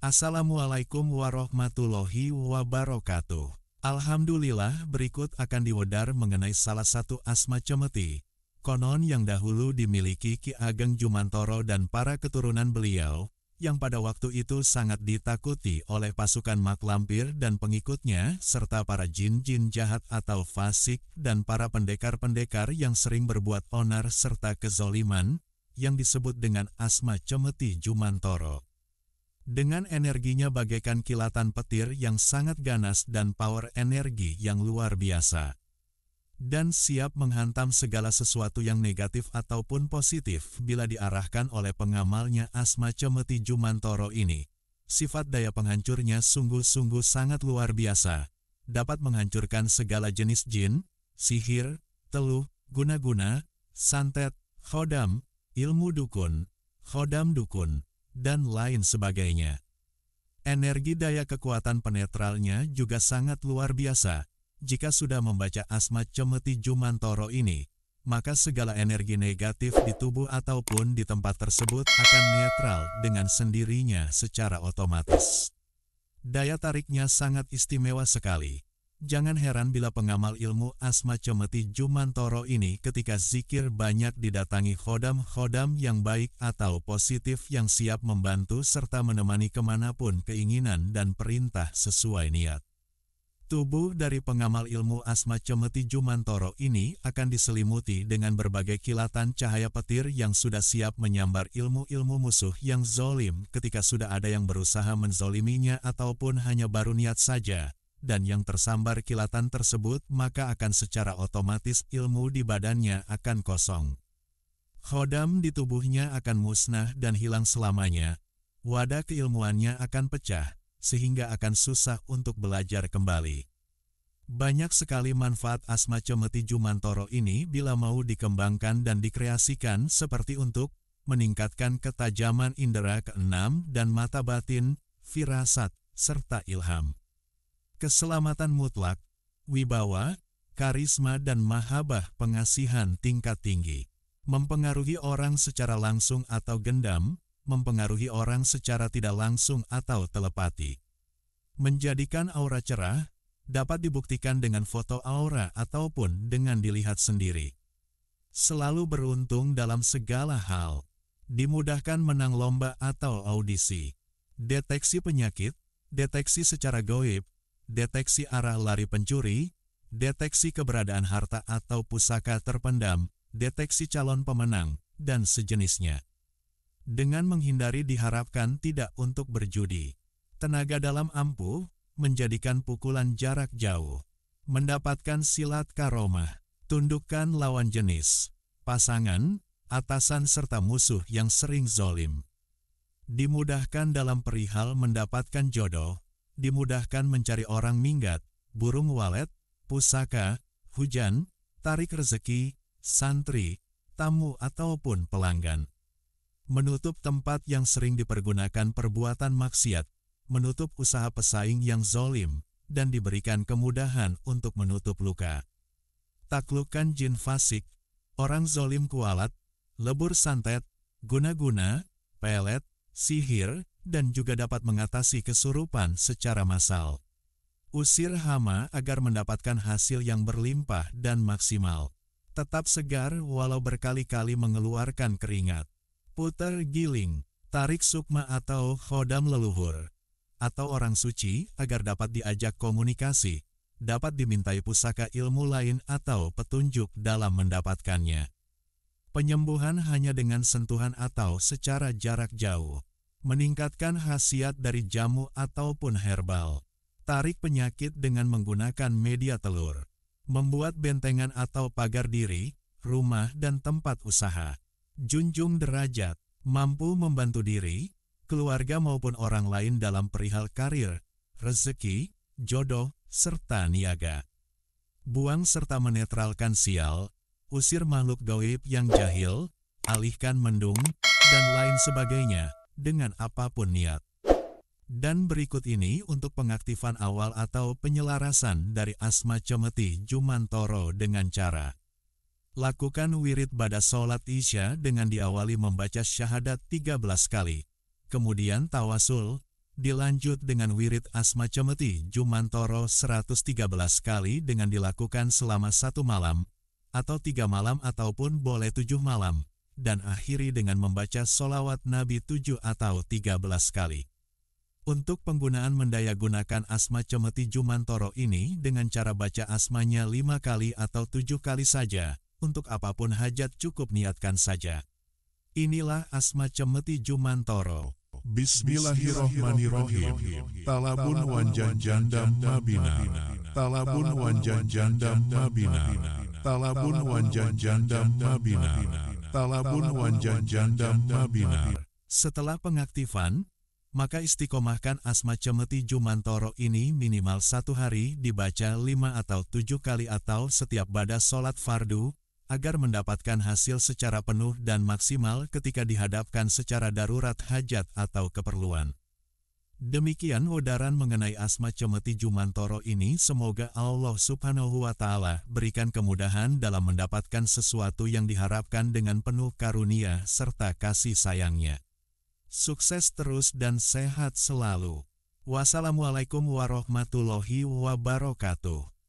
Assalamualaikum warahmatullahi wabarakatuh. Alhamdulillah berikut akan diwedar mengenai salah satu asma cemeti. Konon yang dahulu dimiliki Ki Ageng Jumantoro dan para keturunan beliau, yang pada waktu itu sangat ditakuti oleh pasukan mak lampir dan pengikutnya, serta para jin-jin jahat atau fasik dan para pendekar-pendekar yang sering berbuat onar serta kezoliman, yang disebut dengan asma cemeti Jumantoro. Dengan energinya bagaikan kilatan petir yang sangat ganas dan power energi yang luar biasa. Dan siap menghantam segala sesuatu yang negatif ataupun positif bila diarahkan oleh pengamalnya Asma Cemeti Jumantoro ini. Sifat daya penghancurnya sungguh-sungguh sangat luar biasa. Dapat menghancurkan segala jenis jin, sihir, teluh, guna-guna, santet, khodam, ilmu dukun, khodam dukun, dan lain sebagainya. Energi daya kekuatan penetralnya juga sangat luar biasa. Jika sudah membaca asma cemeti Jumantoro ini, maka segala energi negatif di tubuh ataupun di tempat tersebut akan netral dengan sendirinya secara otomatis. Daya tariknya sangat istimewa sekali. Jangan heran bila pengamal ilmu asma cemeti Jumantoro ini ketika zikir banyak didatangi khodam-khodam yang baik atau positif yang siap membantu serta menemani kemanapun keinginan dan perintah sesuai niat. Tubuh dari pengamal ilmu asma cemeti Jumantoro ini akan diselimuti dengan berbagai kilatan cahaya petir yang sudah siap menyambar ilmu-ilmu musuh yang zolim ketika sudah ada yang berusaha menzoliminya ataupun hanya baru niat saja dan yang tersambar kilatan tersebut maka akan secara otomatis ilmu di badannya akan kosong. Khodam di tubuhnya akan musnah dan hilang selamanya. Wadah keilmuannya akan pecah, sehingga akan susah untuk belajar kembali. Banyak sekali manfaat asma cemeti Jumantoro ini bila mau dikembangkan dan dikreasikan seperti untuk meningkatkan ketajaman indera keenam dan mata batin, firasat, serta ilham keselamatan mutlak, wibawa, karisma dan mahabah pengasihan tingkat tinggi. Mempengaruhi orang secara langsung atau gendam, mempengaruhi orang secara tidak langsung atau telepati. Menjadikan aura cerah, dapat dibuktikan dengan foto aura ataupun dengan dilihat sendiri. Selalu beruntung dalam segala hal. Dimudahkan menang lomba atau audisi. Deteksi penyakit, deteksi secara goib, deteksi arah lari pencuri, deteksi keberadaan harta atau pusaka terpendam, deteksi calon pemenang, dan sejenisnya. Dengan menghindari diharapkan tidak untuk berjudi. Tenaga dalam ampuh menjadikan pukulan jarak jauh. Mendapatkan silat karomah, tundukkan lawan jenis, pasangan, atasan serta musuh yang sering zolim. Dimudahkan dalam perihal mendapatkan jodoh, dimudahkan mencari orang minggat, burung walet, pusaka, hujan, tarik rezeki, santri, tamu ataupun pelanggan. Menutup tempat yang sering dipergunakan perbuatan maksiat, menutup usaha pesaing yang zolim, dan diberikan kemudahan untuk menutup luka. Taklukkan jin fasik, orang zolim kualat, lebur santet, guna-guna, pelet, sihir, dan juga dapat mengatasi kesurupan secara massal. Usir hama agar mendapatkan hasil yang berlimpah dan maksimal. Tetap segar walau berkali-kali mengeluarkan keringat. Putar giling, tarik sukma atau khodam leluhur. Atau orang suci agar dapat diajak komunikasi, dapat dimintai pusaka ilmu lain atau petunjuk dalam mendapatkannya. Penyembuhan hanya dengan sentuhan atau secara jarak jauh meningkatkan khasiat dari jamu ataupun herbal, tarik penyakit dengan menggunakan media telur, membuat bentengan atau pagar diri, rumah dan tempat usaha, junjung derajat, mampu membantu diri, keluarga maupun orang lain dalam perihal karir, rezeki, jodoh, serta niaga. Buang serta menetralkan sial, usir makhluk gaib yang jahil, alihkan mendung, dan lain sebagainya dengan apapun niat. Dan berikut ini untuk pengaktifan awal atau penyelarasan dari asma cemeti Jumantoro dengan cara Lakukan wirid pada sholat isya dengan diawali membaca syahadat 13 kali. Kemudian tawasul, dilanjut dengan wirid asma cemeti Jumantoro 113 kali dengan dilakukan selama satu malam, atau tiga malam ataupun boleh tujuh malam dan akhiri dengan membaca solawat Nabi 7 atau 13 kali. Untuk penggunaan mendaya gunakan asma cemeti Jumantoro ini dengan cara baca asmanya 5 kali atau 7 kali saja, untuk apapun hajat cukup niatkan saja. Inilah asma cemeti Jumantoro. Bismillahirrohmanirrohim. Talabun wanjan jandam mabina. Talabun wanjan jandam mabina. Talabun wanjan jandam mabina. Talabun wanjan janda mabinar. Setelah pengaktifan, maka istiqomahkan asma cemeti Jumantoro ini minimal satu hari dibaca lima atau tujuh kali atau setiap bada sholat fardu, agar mendapatkan hasil secara penuh dan maksimal ketika dihadapkan secara darurat hajat atau keperluan. Demikian udaran mengenai asma cemeti Jumantoro ini semoga Allah subhanahu wa ta'ala berikan kemudahan dalam mendapatkan sesuatu yang diharapkan dengan penuh karunia serta kasih sayangnya. Sukses terus dan sehat selalu. Wassalamualaikum warahmatullahi wabarakatuh.